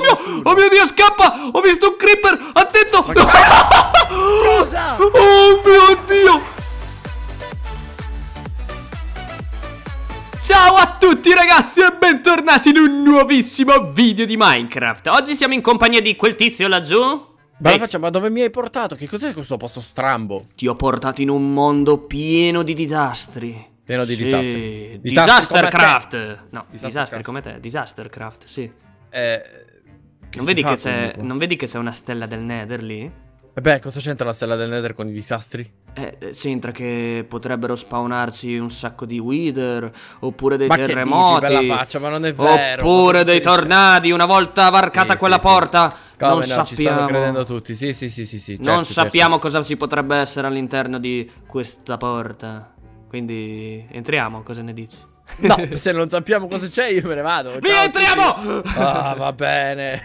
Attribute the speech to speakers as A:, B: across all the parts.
A: Oh mio, oh mio Dio, scappa! Ho visto un creeper! Attento! Cosa? Oh mio Dio! Ciao a tutti ragazzi e bentornati in un nuovissimo video di Minecraft Oggi siamo in compagnia di quel tizio laggiù Beh, facciamo, ma dove mi hai portato? Che cos'è questo posto strambo? Ti ho portato in un mondo pieno di disastri Pieno di sì. disastri Disastercraft No, disastri come te, Disastercraft, sì eh, non vedi, che c'è, non vedi che c'è una stella del Nether lì? E eh beh, cosa c'entra la stella del Nether con i disastri? Eh, eh c'entra che potrebbero spawnarsi un sacco di Wither, oppure dei ma terremoti. Che dici, faccia, ma non è vero. Oppure dei tornadi, una volta varcata sì, quella sì, porta. Sì. Come, non no, sappiamo. Ci credendo tutti. Sì, sì, sì, sì, sì certo, Non certo. sappiamo certo. cosa ci potrebbe essere all'interno di questa porta. Quindi entriamo, cosa ne dici? No, se non sappiamo cosa c'è io me ne vado. Mi Ciao, entriamo! Ah, va bene.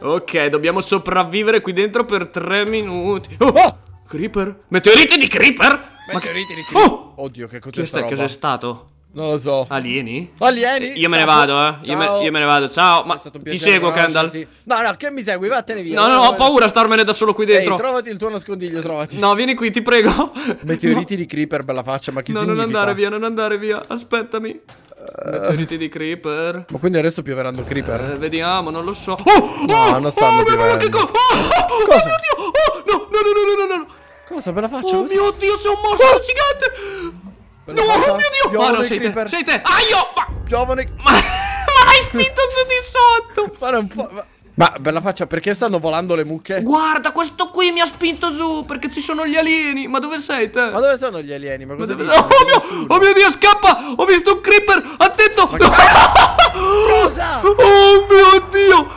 A: ok, dobbiamo sopravvivere qui dentro per tre minuti. Oh, oh! Creeper? Meteorite di Creeper? Meteorite di Creeper? Oh! Oddio, che cos'è sta roba? Cos'è stato? Non lo so. Alieni? Alieni? Io me ne vado, eh. Io me, io me, ne vado. Ciao. Ma ti seguo, Kendall. No, no, che mi segui? Vattene via. No, no, no ho paura a starmene da solo qui dentro. Ehi, trovati il tuo nascondiglio, trovati. No, vieni qui, ti prego. Meteoriti no. di creeper, bella faccia, ma chi no, significa? No, non andare via, non andare via. Aspettami. Eh. Meteoriti di creeper. Ma quindi adesso pioveranno creeper? Uh, vediamo, non lo so. Oh, oh, no, non stanno oh, piovendo. Che co oh, oh, oh Cosa? Oh mio oh, Dio, oh, no, no, no, no, no, no. Cosa, bella faccia? Oh cosa? mio Dio, sei un mostro oh. gigante. No, oh mio Dio! Piovono ma no, sei creeper. te, sei te! Aio! Ma... Piovono i... Ma, ma hai spinto su di sotto! ma non può... Ma... Ma bella faccia, perché stanno volando le mucche? Guarda, questo qui mi ha spinto su perché ci sono gli alieni. Ma dove sei te? Ma dove sono gli alieni? Ma cosa ma dove... dici? Oh mio, oh mio Dio, scappa! Ho visto un creeper! Attento! Ma... cosa? Oh mio Dio!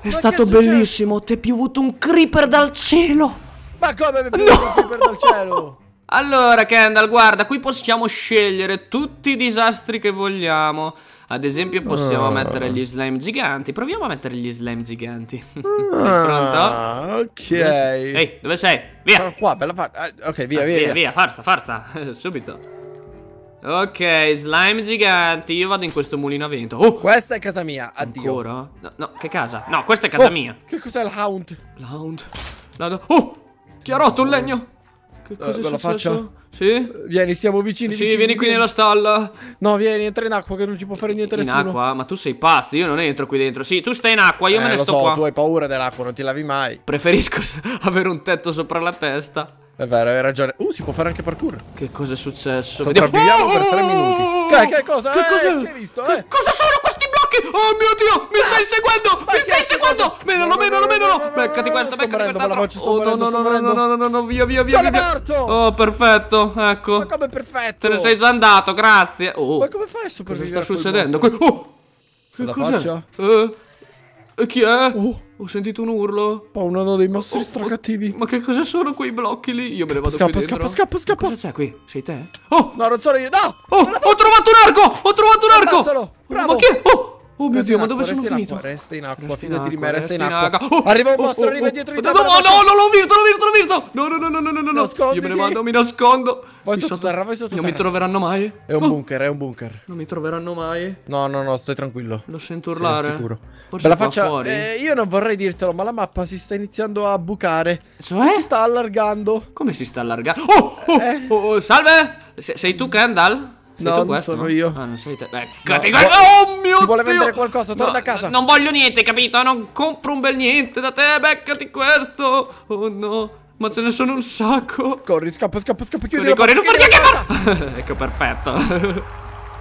A: È ma stato bellissimo, ti è piovuto un creeper dal cielo. Ma come mi è piovuto no. un creeper dal cielo? Allora Kendall guarda qui possiamo scegliere tutti i disastri che vogliamo Ad esempio possiamo ah. mettere gli slime giganti Proviamo a mettere gli slime giganti ah, Sei pronto? Ok Ehi dove, hey, dove sei? Via Sono qua bella parte ah, Ok via, ah, via via Via via farsa farsa Subito Ok, slime giganti. Io vado in questo mulino a vento. Oh, questa è casa mia. Addio. Ancora? No, no che casa? No, questa è casa oh, mia. Che cos'è il hound? L'hound? Oh, chi ha rotto il legno? Che eh, cosa eh, è successo? Sì? Vieni, siamo vicini. Sì, vicini, vieni qui vieni. nella stalla. No, vieni, entra in acqua che non ci può fare niente in nessuno. In acqua? Ma tu sei pazzo, io non entro qui dentro. Sì, tu stai in acqua, io eh, me ne sto so, qua. tu hai paura dell'acqua, non ti lavi mai. Preferisco avere un tetto sopra la testa. È vero, hai ragione. Uh, si può fare anche parkour. Che cosa è successo? Sopravviviamo oh! per tre minuti. Oh! Che, che cosa? Che eh, cosa? Che hai visto? Che eh? cosa sono Oh mio Dio, mi stai ah! seguendo! Mi stai seguendo! Menalo, menalo, menalo! Beccati questo, beccati quest'altro! Oh no, no, no, no, no, no, no, via, via, via! Sono Oh, perfetto, ecco. Ma come perfetto? Te ne sei già andato, grazie. Oh. Ma come fai a sopravvivere? Cosa sta succedendo? Oh! Che cos'è? E eh, eh, chi è? Oh. Ho sentito un urlo. Oh, uno dei mostri oh, oh, stracattivi. Ma che cosa sono quei blocchi lì? Io me ne vado scappa, qui Scappa, scappa, scappa, Cosa c'è qui? Sei te? Oh! No, non sono io, no! Oh, ho trovato un arco! Ho trovato un arco! Ammazzalo, bravo! Ma che? Oh! Oh mio dio, ma dove sono finito? resta in acqua, resta fidati di me, resta in acqua. Oh, arriva un oh, mostro, oh, arriva dietro di te. Oh, no, no, no, l'ho visto, l'ho visto, l'ho visto. No, no, no, no, no, no, no. Io me ne vado, mi nascondo. Non mi troveranno mai. È un bunker, è un bunker. Non mi troveranno mai. No, no, no, stai tranquillo. Lo sento urlare. sicuro. Forse la faccia fuori. Eh, io non vorrei dirtelo, ma la mappa si sta iniziando a bucare. Cioè? Si sta allargando. Come si sta allargando? Oh, oh, eh, eh. oh, salve! Sei tu Kendall? Sei no, non sono io. Ah, non sei te. Beh, no, oh mio Dio! vuole vendere qualcosa, torna no, a casa. Non voglio niente, capito? Non compro un bel niente da te, beccati questo. Oh no. Ma ce ne sono un sacco. Corri, scappa, scappa, scappa. Chiudi corri, corri, non farti anche Ecco, perfetto.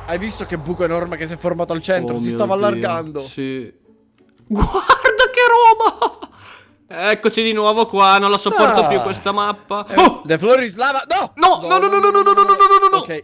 A: Hai visto che buco enorme che si è formato al centro? Oh si stava Dio. allargando. Sì. Guarda che roba! Eccoci di nuovo qua, non la sopporto ah. più questa mappa. oh! The flori slava. No! No, no, no, no, no, no, no, no, no, no, no. Ok.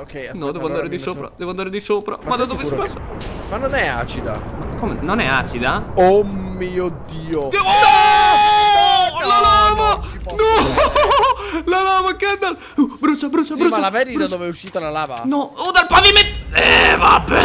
A: Ok, aspetta, No, devo allora andare di metto... sopra, devo andare di sopra. Ma, ma da dove si passa? Che... Ma non è acida. Ma come? Non è acida? Oh mio dio. Dio! Oh! No! La lava! No! La lava, Kendall! Uh, brucia, brucia, sì, brucia. Ma la vedi da dove è uscita la lava? No, oh, dal pavimento! Eh, vabbè.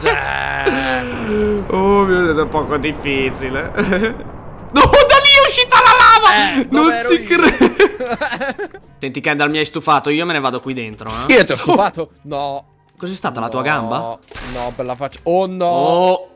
A: Sì. oh mio dio, è un poco difficile. no, da lì è uscita la brava! Eh, non ci credo Senti, Kendall, mi hai stufato. Io me ne vado qui dentro. Eh? Io ti ho oh. stufato. No. Cos'è stata no. la tua gamba? No, bella faccia. Oh no. Oh,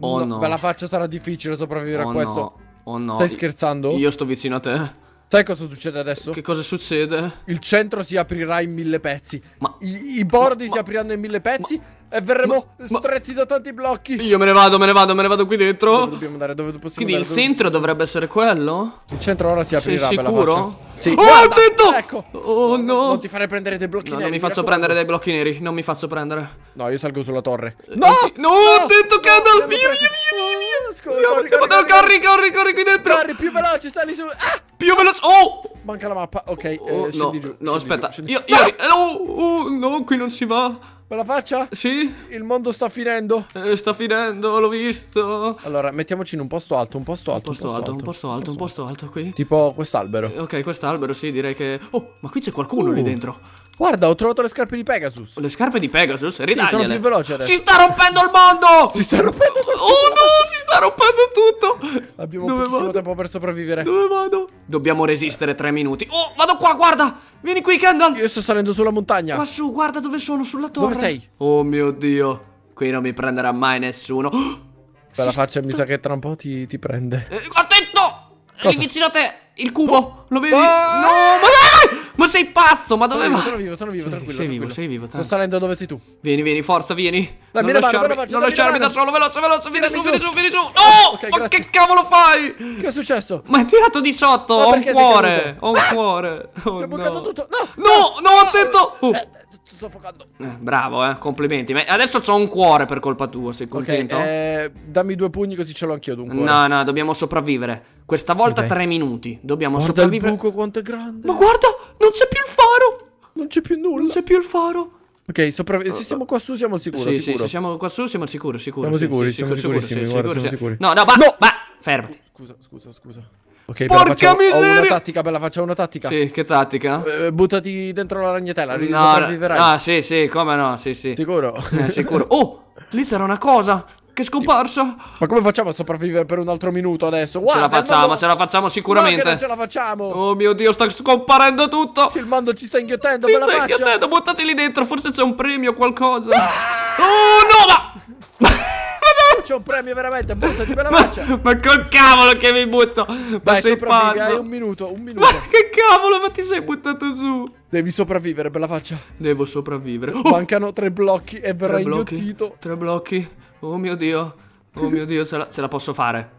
A: oh no. no. Bella faccia sarà difficile sopravvivere oh, a questo. No. Oh no. Stai scherzando? Io sto vicino a te. Sai cosa succede adesso? Che cosa succede? Il centro si aprirà in mille pezzi. Ma i, i bordi ma, si apriranno in mille pezzi. Ma, e verremo ma, stretti da tanti blocchi. Io me ne vado, me ne vado, me ne vado qui dentro. Dove dobbiamo andare? Dove possiamo Quindi andare? il centro si... dovrebbe essere quello? Il centro ora si aprirà. Sei sicuro? Sì. Oh, Guarda, attento! Ecco. Oh no. Non ti farei prendere dei blocchi no, neri. Non mi, faccio prendere dei blocchi neri. Non mi faccio prendere. No, io salgo sulla torre. Eh, no! No, no attento, no, Kendall! Via, via, via, via. via. Ah, corri, corri, corri, corri qui dentro. Corri, più veloce, sali su. Ah! più veloce. Oh! Manca la mappa. Ok, eh, oh, eh, no, giù, no aspetta. Giù, io, io oh, oh, no, qui non si va. Me la faccia? Sì. Il mondo sta finendo. Eh, sta finendo, l'ho visto. Allora, mettiamoci in un posto alto, un posto alto, un posto, un posto alto, un posto alto, un posto alto, un posto alto qui. Tipo quest'albero. Eh, ok, quest'albero, sì, direi che Oh, ma qui c'è qualcuno uh. lì dentro. Guarda, ho trovato le scarpe di Pegasus. Le scarpe di Pegasus? Ridagliele. Sì, sono più veloce adesso. Si sta rompendo il mondo! Si sta rompendo il mondo! Oh no, si rompendo tutto. Abbiamo Dove pochissimo vado? tempo per sopravvivere. Dove vado? Dobbiamo resistere tre minuti. Oh, vado qua, guarda. Vieni qui, Kendall. Io sto salendo sulla montagna. Qua su, guarda dove sono, sulla torre. Dove sei? Oh mio Dio. Qui non mi prenderà mai nessuno. Oh! la faccia mi sa che tra un po' ti, ti prende. Eh, attento! Cosa? Lì vicino a te, il cubo. Oh. Lo vedi? Oh. No, ma no! Ma sei pazzo, ma dove sono vai? sono vivo, sono vivo, sei, tranquillo. Sei vivo, tranquillo. sei vivo. Sto salendo dove sei tu. Vieni, vieni, forza, vieni. Dai, non lasciarmi, mano, non lasciarmi da solo, veloce, veloce, vieni su, vieni su, vieni su. No! ma che cavolo fai? Che è successo? Ma hai tirato di sotto, ho un cuore, ho un cuore. Ho un cuore. Ti ho oh, bucato tutto. No! No, no, attento! soffocando. Eh, bravo, eh, complimenti. Ma adesso ho un cuore per colpa tua, sei contento? Ok, eh, dammi due pugni così ce l'ho anch'io dunque. No, no, dobbiamo sopravvivere. Questa volta okay. tre minuti. Dobbiamo guarda sopravvivere. Guarda il buco quanto è grande. Ma guarda, non c'è più il faro. Non c'è più nulla. Non c'è più il faro. Ok, sopra... se siamo qua su siamo al sicuro, sì, sicuro. Sì, se siamo qua su siamo al sicuro, sicuro. Siamo sì, sicuri, sì, siamo sicurissimi, sicuro, guarda, sicuro, siamo sicuri. No, no, ma, no. ma fermati. Scusa, scusa, scusa. Ok, Porca bella, miseria! una tattica, bella, facciamo una tattica. Sì, che tattica? Eh, buttati dentro la ragnatela, no, no, Ah, sì, sì, come no, sì, sì. Sicuro? Eh, sicuro. Oh, lì c'era una cosa! Che è scomparsa! Ma come facciamo a sopravvivere per un altro minuto adesso? Guarda, ce la facciamo, mando... ce la facciamo sicuramente. Ma ce la facciamo! Oh mio Dio, sta scomparendo tutto! Il mondo ci sta inghiottendo, ci sta inghiottendo, buttati lì dentro, forse c'è un premio, o qualcosa. Ah! Oh no, ma faccio un premio veramente, buttati per la faccia. Ma, ma col cavolo che mi butto. Ma Dai, sei pazzo. Hai un minuto, un minuto. Ma che cavolo, ma ti sei buttato su? Devi sopravvivere, bella faccia. Devo sopravvivere. Oh! Mancano tre blocchi e verrai inghiottito. Tre blocchi. Oh mio Dio. Oh mio Dio, ce la, ce la posso fare.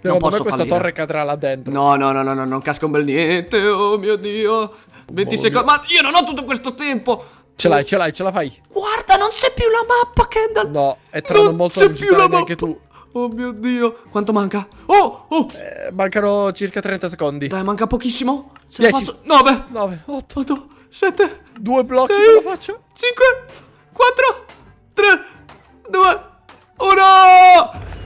B: Secondo non posso questa torre cadrà là
A: dentro. No, no, no, no, no, non casco un bel niente. Oh mio Dio. 20 boh, secondi. Ma io non ho tutto questo tempo. Ce l'hai, ce l'hai, ce la fai. Guarda, non c'è più la mappa, Kendall. No, è tra non molto non più la mappa. tu. Oh mio Dio, quanto manca? Oh, oh. Eh, mancano circa 30 secondi. Dai, manca pochissimo. Se 10, la faccio. 9, 9, 8, 8 7, 2 blocchi, 6, la faccio. 5, 4, 3, 2, 1.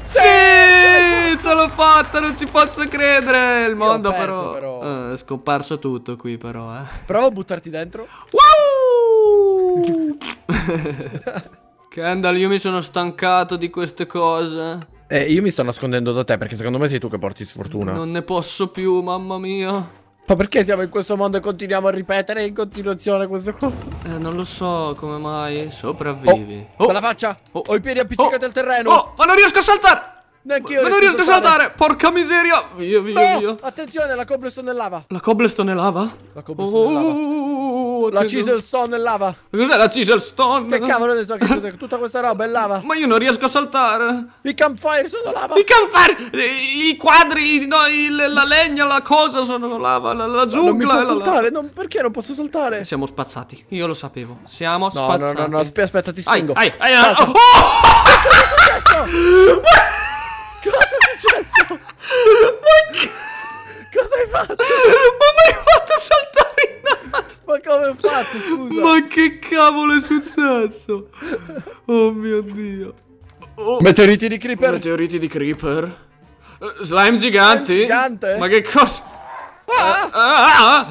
A: Sì, sì, ce l'ho fatta, non ci posso credere. Il mondo perso, però, però. Eh, scomparso tutto qui però, eh. Prova a buttarti dentro. Wow! Uh! Kendall, io mi sono stancato di queste cose. Eh, io mi sto nascondendo da te perché secondo me sei tu che porti sfortuna. Non ne posso più, mamma mia. Ma perché siamo in questo mondo e continuiamo a ripetere in continuazione queste cose? Eh, non lo so come mai sopravvivi. Oh, oh. la faccia! Oh. Ho i piedi appiccicati oh. al terreno! Oh, ma non riesco a saltare! Neanche io. Ma non riesco a saltare! Porca miseria! Via, via, no! via. Attenzione, la cobblestone è lava! La cobblestone è lava? La cobblestone oh. è lava. Oh, la Chisel Stone è lava. Cos'è la Chisel Stone? Che cavolo ne so che cos'è? Tutta questa roba è lava. Ma io non riesco a saltare. I campfire sono lava. I campfire, i quadri, no, il, la legna, la cosa sono lava. La, la giungla. Non saltare, non, perché non posso saltare? Siamo spazzati. Io lo sapevo. Siamo no, spazzati. No, no, no, aspetta, aspetta ti spingo. Ai, ai, ai, ai. Oh! Cosa è successo? Cosa è successo? Ma che cavolo è successo? Oh mio dio. Oh. Meteoriti di creeper. Meteoriti di creeper. Uh, slime giganti. Slime gigante. Ma che cosa? Ah. Ah.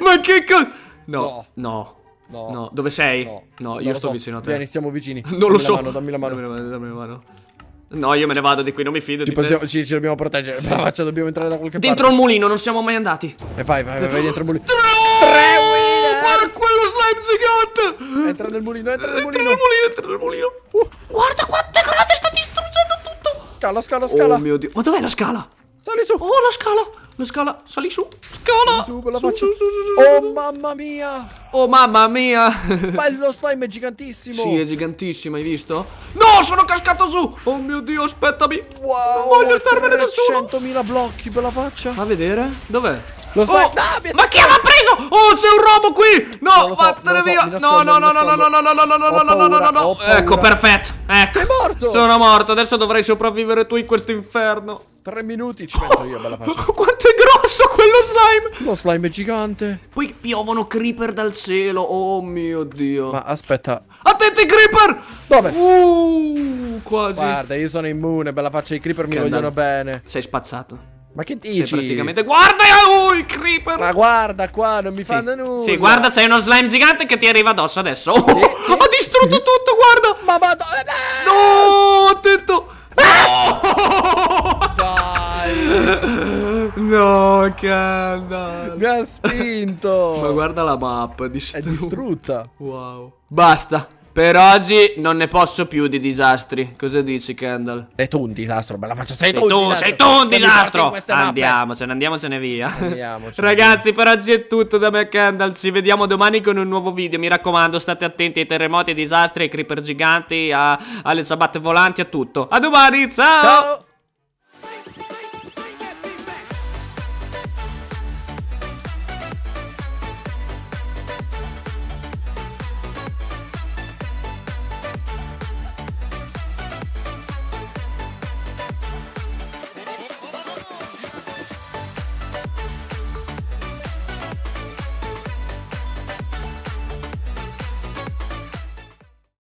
A: Ma che cosa? No, no. No. no. Dove sei? No, no io sto so. vicino a te. Bene, siamo vicini. Non dammi lo so. Mano, dammi la mano. Dammi la mano. Dammi la mano. No, io me ne vado di qui, non mi fido ci di possiamo, ci, ci, dobbiamo proteggere, per la faccia dobbiamo entrare da qualche dentro parte Dentro il mulino, non siamo mai andati E vai, vai, vai, vai dentro il mulino Tre, Tre oh, Guarda quello slime gigante Entra nel mulino, entra nel mulino Entra nel mulino, entra nel mulino uh. Guarda quante è sta distruggendo tutto Scala, scala, scala Oh mio Dio, ma dov'è la scala? Sali su Oh, la scala la scala, sali su. Scala. Su, con la su, faccia. Su, su, su, oh, mamma mia. Oh, mamma mia. Ma lo slime, è gigantissimo. Sì, è gigantissimo, hai visto? No, sono cascato su. Oh mio Dio, aspettami. Wow. voglio starmene da solo. 100.000 blocchi per la faccia. Fa vedere. Dov'è? Lo so. Oh, no, ma chi mi ha preso? Oh, c'è un robo qui! No, vattene so, via! So, no, no, no, no, no, no, no, no, no, no, no, no, no, no, no. no, Ecco, perfetto. Ecco. Sei morto. Sono morto. Adesso dovrai sopravvivere tu in questo inferno. Tre minuti ci penso io, bella faccia. Quanto è grosso quello slime! Lo slime è gigante. Poi piovono creeper dal cielo. Oh mio dio. Ma aspetta. Attenti creeper! Dove? Uh, quasi. Guarda, io sono immune, bella faccia. I creeper mi vogliono bene. Sei spazzato. Ma che dici? Sì, praticamente... Guarda, oh, il creeper! Ma guarda qua, non mi sì. fanno nulla! Sì, guarda, c'è uno slime gigante che ti arriva addosso adesso! Oh, sì, sì. ha distrutto tutto, guarda! Ma madonna! No, attento! No! Dai! No, Mi ha spinto! Ma guarda la mappa, è distrutta! È distrutta! Wow! Basta! Per oggi non ne posso più di disastri. Cosa dici, Kendall? Sei tu un disastro, bella faccia. Sei, sei tu, un sei tu un disastro. Andiamocene, andiamocene via. Andiamocene. Ragazzi, per oggi è tutto da me, Kendall. Ci vediamo domani con un nuovo video. Mi raccomando, state attenti ai terremoti, ai disastri, ai creeper giganti, a... alle ciabatte volanti, a tutto. A domani, ciao. ciao.